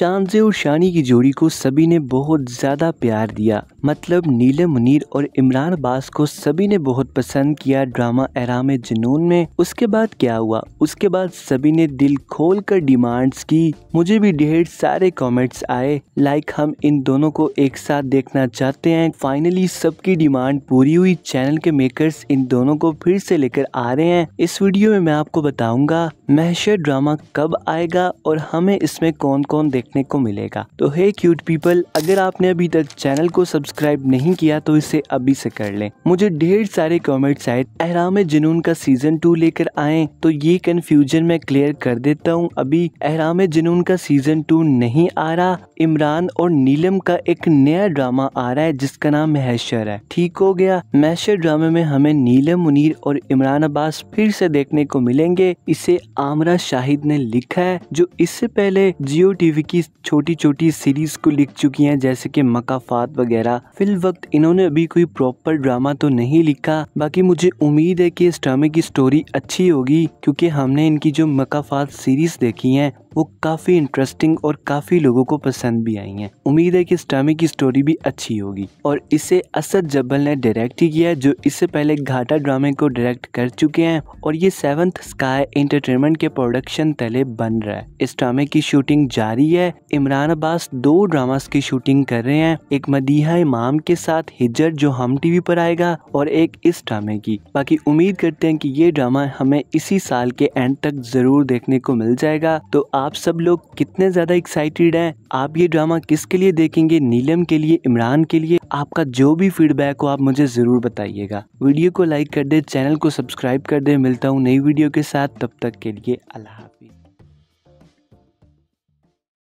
शानजे से और शानी की जोड़ी को सभी ने बहुत ज़्यादा प्यार दिया मतलब नीलम मुनीर और इमरान बास को सभी ने बहुत पसंद किया ड्रामा एराम जुनून में उसके बाद क्या हुआ उसके बाद सभी ने दिल खोल कर डिमांड्स की मुझे भी ढेर सारे कमेंट्स आए लाइक हम इन दोनों को एक साथ देखना चाहते हैं फाइनली सबकी डिमांड पूरी हुई चैनल के मेकर्स इन दोनों को फिर से लेकर आ रहे हैं इस वीडियो में मैं आपको बताऊंगा महशर ड्रामा कब आएगा और हमें इसमें कौन कौन देखने को मिलेगा तो हे क्यूट पीपल अगर आपने अभी तक चैनल को सब्सक्राइब सब्सक्राइब नहीं किया तो इसे अभी से कर लें मुझे ढेर सारे कमेंट्स आए अहराम जुनून का सीजन टू लेकर आए तो ये कन्फ्यूजन मैं क्लियर कर देता हूँ अभी अहराम जुनून का सीजन टू नहीं आ रहा इमरान और नीलम का एक नया ड्रामा आ रहा है जिसका नाम महेश्वर है ठीक हो गया महेश्वर ड्रामे में हमें नीलम मुनीर और इमरान अब्बास फिर से देखने को मिलेंगे इसे आमरा शाहिद ने लिखा है जो इससे पहले जियो टीवी की छोटी छोटी सीरीज को लिख चुकी हैं जैसे कि मकाफात वगैरह फिल वक्त इन्होंने अभी कोई प्रॉपर ड्रामा तो नहीं लिखा बाकी मुझे उम्मीद है कि इस ड्रामे की स्टोरी अच्छी होगी क्योंकि हमने इनकी जो मकाफात सीरीज देखी है वो काफ़ी इंटरेस्टिंग और काफ़ी लोगों को पसंद भी आई हैं उम्मीद है कि इस ड्रामे की स्टोरी भी अच्छी होगी और इसे असद जब्बल ने डायरेक्ट ही किया जो इससे पहले घाटा ड्रामे को डायरेक्ट कर चुके हैं और ये सेवंथ स्काई एंटरटेनमेंट के प्रोडक्शन तले बन रहा है इस ड्रामे की शूटिंग जारी है इमरान अब्बास दो ड्रामास की शूटिंग कर रहे हैं एक मदीहा इमाम के साथ हिजर जो हम टीवी पर आएगा और एक इस ड्रामे की बाकी उम्मीद करते हैं कि ये ड्रामा हमें इसी साल के एंड तक जरूर देखने को मिल जाएगा तो आप सब लोग कितने ज़्यादा एक्साइटेड हैं आप ये ड्रामा किसके लिए देखेंगे नीलम के लिए इमरान के लिए आपका जो भी फीडबैक हो आप मुझे ज़रूर बताइएगा वीडियो को लाइक कर दे चैनल को सब्सक्राइब कर दे मिलता हूँ नई वीडियो के साथ तब तक के लिए अल्लाह हाफिज़